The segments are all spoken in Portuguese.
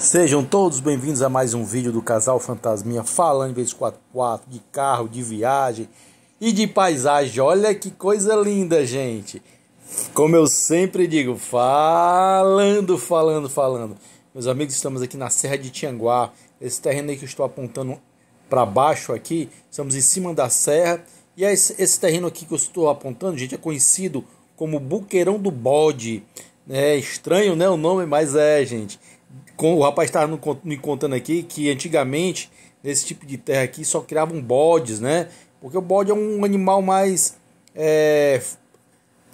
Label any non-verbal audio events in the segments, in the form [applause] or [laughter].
Sejam todos bem-vindos a mais um vídeo do Casal Fantasminha falando em 4x4, de carro, de viagem e de paisagem. Olha que coisa linda, gente! Como eu sempre digo, falando, falando, falando. Meus amigos, estamos aqui na Serra de Tianguá. Esse terreno aí que eu estou apontando para baixo aqui, estamos em cima da serra. E é esse, esse terreno aqui que eu estou apontando, gente, é conhecido como Buqueirão do Bode. É estranho, né, o nome, mas é, gente com, o rapaz estava me contando aqui que antigamente, nesse tipo de terra aqui, só criavam bodes, né? Porque o bode é um animal mais. É,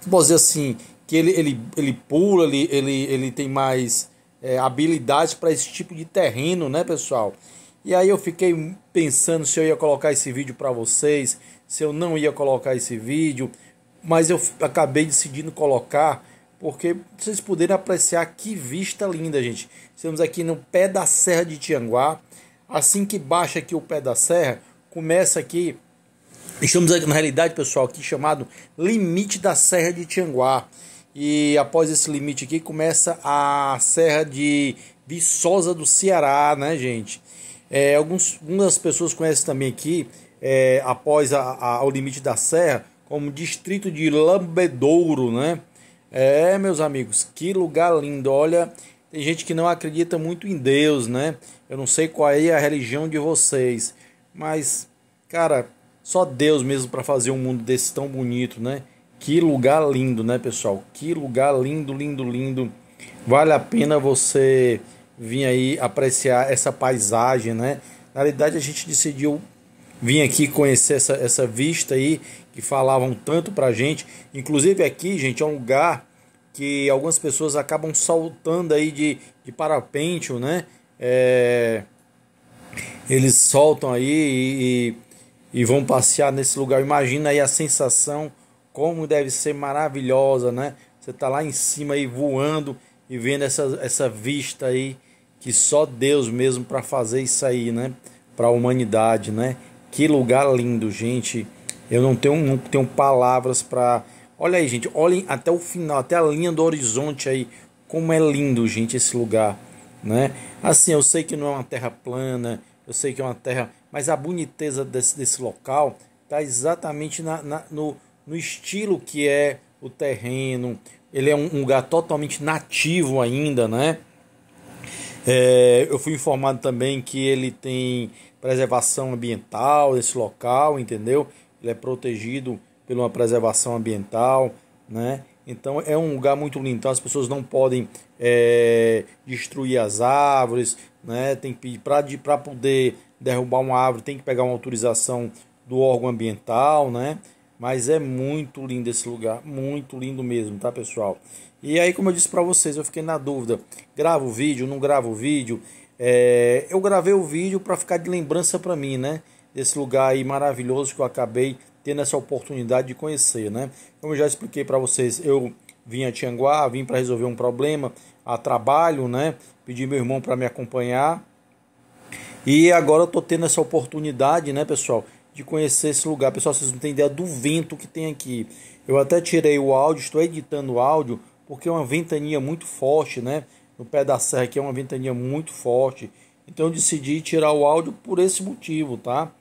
vou dizer assim, que ele, ele, ele pula, ele, ele, ele tem mais é, habilidades para esse tipo de terreno, né, pessoal? E aí eu fiquei pensando se eu ia colocar esse vídeo para vocês, se eu não ia colocar esse vídeo, mas eu acabei decidindo colocar porque vocês puderem apreciar que vista linda, gente. Estamos aqui no pé da Serra de Tianguá. Assim que baixa aqui o pé da serra, começa aqui. Estamos aqui, na realidade, pessoal, aqui chamado limite da Serra de Tianguá. E após esse limite aqui começa a Serra de Viçosa do Ceará, né, gente? É, alguns, algumas pessoas conhecem também aqui, é, após a, a, o limite da serra, como distrito de Lambedouro, né? É, meus amigos, que lugar lindo. Olha, tem gente que não acredita muito em Deus, né? Eu não sei qual é a religião de vocês, mas cara, só Deus mesmo para fazer um mundo desse tão bonito, né? Que lugar lindo, né, pessoal? Que lugar lindo, lindo, lindo. Vale a pena você vir aí apreciar essa paisagem, né? Na realidade, a gente decidiu vir aqui conhecer essa, essa vista aí que falavam tanto pra gente. Inclusive aqui, gente, é um lugar que algumas pessoas acabam saltando aí de, de parapente, né? É, eles soltam aí e, e, e, vão passear nesse lugar. Imagina aí a sensação, como deve ser maravilhosa, né? Você tá lá em cima aí voando e vendo essa, essa vista aí que só Deus mesmo para fazer isso aí, né? Para a humanidade, né? Que lugar lindo, gente. Eu não tenho, não tenho palavras para Olha aí, gente, olhem até o final, até a linha do horizonte aí, como é lindo, gente, esse lugar, né? Assim, eu sei que não é uma terra plana, eu sei que é uma terra, mas a boniteza desse, desse local está exatamente na, na, no, no estilo que é o terreno. Ele é um, um lugar totalmente nativo ainda, né? É, eu fui informado também que ele tem preservação ambiental, esse local, entendeu? Ele é protegido pela uma preservação ambiental, né? Então é um lugar muito lindo. Então as pessoas não podem é, destruir as árvores, né? Tem que pedir para poder derrubar uma árvore, tem que pegar uma autorização do órgão ambiental, né? Mas é muito lindo esse lugar, muito lindo mesmo, tá, pessoal? E aí, como eu disse para vocês, eu fiquei na dúvida: gravo o vídeo, não gravo o vídeo? É, eu gravei o vídeo para ficar de lembrança para mim, né? Esse lugar aí maravilhoso que eu acabei tendo essa oportunidade de conhecer, né? Como eu já expliquei para vocês, eu vim a Tianguá, vim para resolver um problema a trabalho, né? Pedi meu irmão para me acompanhar. E agora eu tô tendo essa oportunidade, né, pessoal, de conhecer esse lugar. Pessoal, vocês não têm ideia do vento que tem aqui. Eu até tirei o áudio, estou editando o áudio, porque é uma ventania muito forte, né? No pé da serra aqui é uma ventania muito forte. Então eu decidi tirar o áudio por esse motivo, tá?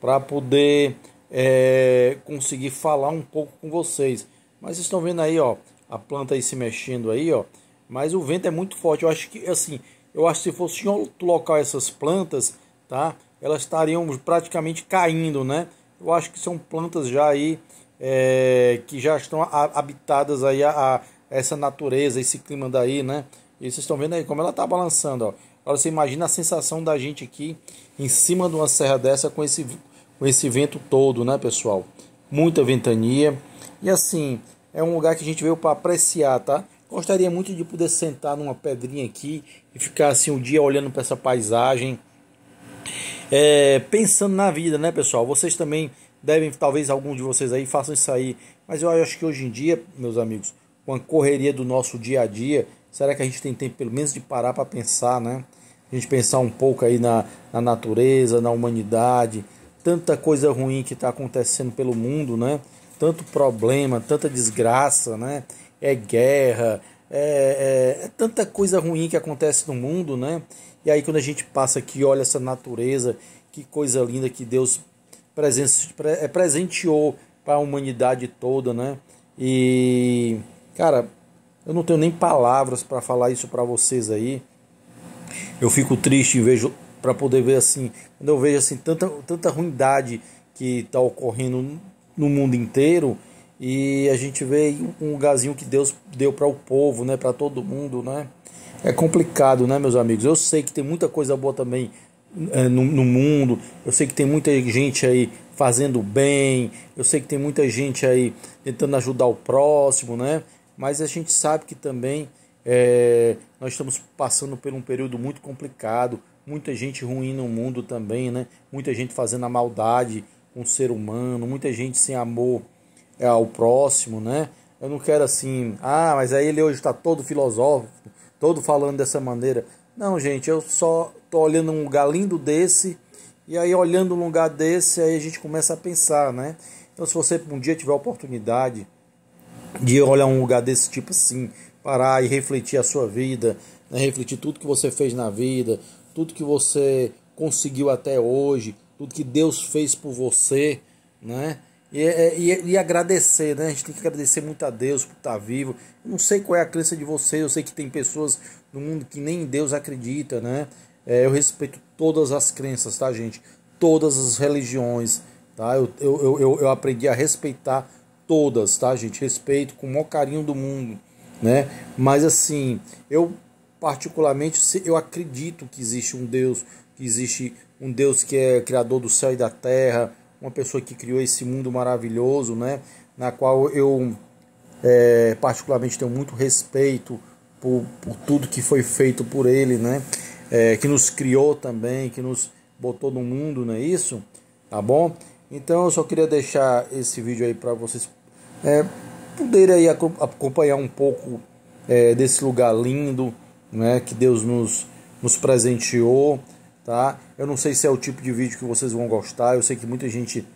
Para poder é, conseguir falar um pouco com vocês. Mas vocês estão vendo aí, ó, a planta aí se mexendo aí, ó. Mas o vento é muito forte. Eu acho que, assim, eu acho que se fosse em outro local essas plantas, tá? Elas estariam praticamente caindo, né? Eu acho que são plantas já aí é, que já estão habitadas aí a, a, essa natureza, esse clima daí, né? E vocês estão vendo aí como ela tá balançando, ó. Agora você imagina a sensação da gente aqui em cima de uma serra dessa com esse com esse vento todo, né, pessoal? Muita ventania. E assim, é um lugar que a gente veio para apreciar, tá? Gostaria muito de poder sentar numa pedrinha aqui e ficar assim um dia olhando para essa paisagem, é, pensando na vida, né, pessoal? Vocês também devem, talvez alguns de vocês aí façam isso aí, mas eu acho que hoje em dia, meus amigos, com a correria do nosso dia a dia, será que a gente tem tempo pelo menos de parar para pensar, né? A gente pensar um pouco aí na, na natureza, na humanidade, tanta coisa ruim que está acontecendo pelo mundo, né? Tanto problema, tanta desgraça, né? É guerra, é, é, é, tanta coisa ruim que acontece no mundo, né? E aí quando a gente passa aqui, olha essa natureza, que coisa linda que Deus é, presenteou para a humanidade toda, né? E cara, eu não tenho nem palavras para falar isso para vocês aí. Eu fico triste e vejo para poder ver assim, quando eu vejo assim tanta, tanta ruindade que está ocorrendo no mundo inteiro e a gente vê um lugarzinho que Deus deu para o povo, né, para todo mundo, né? É complicado, né, meus amigos? Eu sei que tem muita coisa boa também é, no, no mundo. Eu sei que tem muita gente aí fazendo bem. Eu sei que tem muita gente aí tentando ajudar o próximo, né? Mas a gente sabe que também é, nós estamos passando por um período muito complicado, muita gente ruim no mundo também, né? Muita gente fazendo a maldade com o ser humano, muita gente sem amor é, ao próximo, né? Eu não quero assim, ah, mas aí ele hoje está todo filosófico, todo falando dessa maneira. Não, gente, eu só tô olhando um lugar lindo desse e aí olhando um lugar desse, aí a gente começa a pensar, né? Então, se você um dia tiver a oportunidade de olhar um lugar desse tipo, assim, parar e refletir a sua vida, né? refletir tudo que você fez na vida, tudo que você conseguiu até hoje, tudo que Deus fez por você, né? E, é, é, e, é, e, agradecer, né? A gente tem que agradecer muito a Deus por estar vivo. Eu não sei qual é a crença de você, eu sei que tem pessoas no mundo que nem em Deus acredita, né? É, eu respeito todas as crenças, tá, gente? Todas as religiões, tá? Eu, eu, eu, eu aprendi a respeitar todas, tá, gente? Respeito com o maior carinho do mundo, né? Mas assim, eu particularmente eu acredito que existe um Deus, que existe um Deus que é criador do céu e da terra, uma pessoa que criou esse mundo maravilhoso, né? Na qual eu é, particularmente tenho muito respeito por, por, tudo que foi feito por ele, né? É, que nos criou também, que nos botou no mundo, não é isso? Tá bom? Então eu só queria deixar esse vídeo aí para vocês é, poderem aí acompanhar um pouco é, desse lugar lindo né, que Deus nos, nos presenteou. Tá? Eu não sei se é o tipo de vídeo que vocês vão gostar. Eu sei que muita gente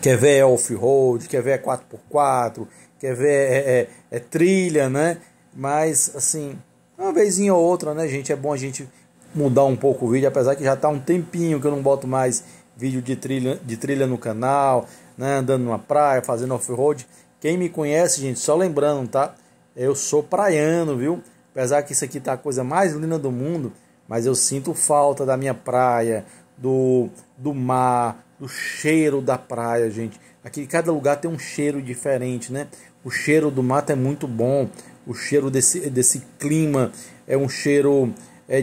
quer ver off-road, quer ver 4x4, quer ver é, é, é trilha, né? Mas assim, uma vezinha ou outra, né, gente? É bom a gente mudar um pouco o vídeo, apesar que já está um tempinho que eu não boto mais vídeo de trilha, de trilha no canal, né? Andando numa praia, fazendo off-road. Quem me conhece, gente, só lembrando, tá? Eu sou praiano, viu? Apesar que isso aqui tá a coisa mais linda do mundo, mas eu sinto falta da minha praia, do, do mar, do cheiro da praia, gente. Aqui cada lugar tem um cheiro diferente, né? O cheiro do mato é muito bom, o cheiro desse, desse clima é um cheiro. É,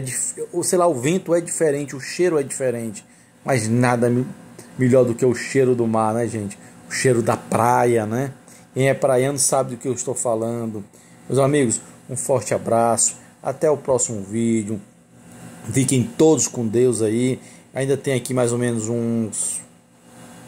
ou sei lá, o vento é diferente, o cheiro é diferente. Mas nada melhor do que o cheiro do mar, né, gente? O cheiro da praia, né? Quem é praiano sabe do que eu estou falando. Meus amigos, um forte abraço, até o próximo vídeo. Fiquem todos com Deus aí. Ainda tem aqui mais ou menos uns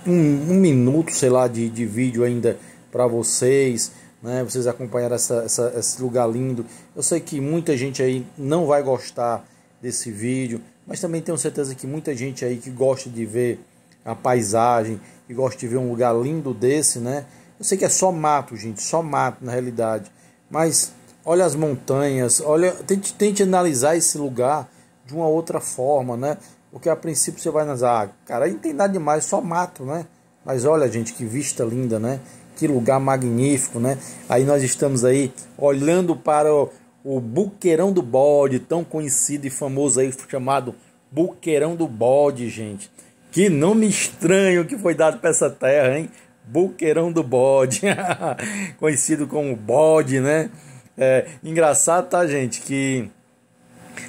um, um minuto, sei lá, de, de vídeo ainda para vocês. Né, vocês acompanharam essa, essa, esse lugar lindo. Eu sei que muita gente aí não vai gostar desse vídeo, mas também tenho certeza que muita gente aí que gosta de ver a paisagem, que gosta de ver um lugar lindo desse, né? Eu sei que é só mato, gente, só mato na realidade, mas olha as montanhas, olha, tente, tente analisar esse lugar de uma outra forma, né? Porque a princípio você vai nas ah, cara, aí não tem nada demais, só mato, né? Mas olha, gente, que vista linda, né? Que lugar magnífico, né? Aí nós estamos aí olhando para o, o Buqueirão do Bode, tão conhecido e famoso aí, chamado Buqueirão do Bode, gente. Que nome estranho que foi dado para essa terra, hein? Buqueirão do Bode, [laughs] conhecido como Bode, né? É, engraçado, tá, gente? Que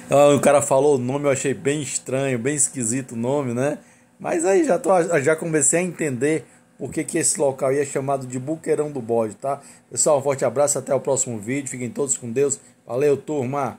ah, o cara falou o nome, eu achei bem estranho, bem esquisito o nome, né? Mas aí já, tô, já comecei a entender por que, que esse local aí é chamado de Buqueirão do Bode, tá? Pessoal, um forte abraço, até o próximo vídeo. Fiquem todos com Deus. Valeu, turma!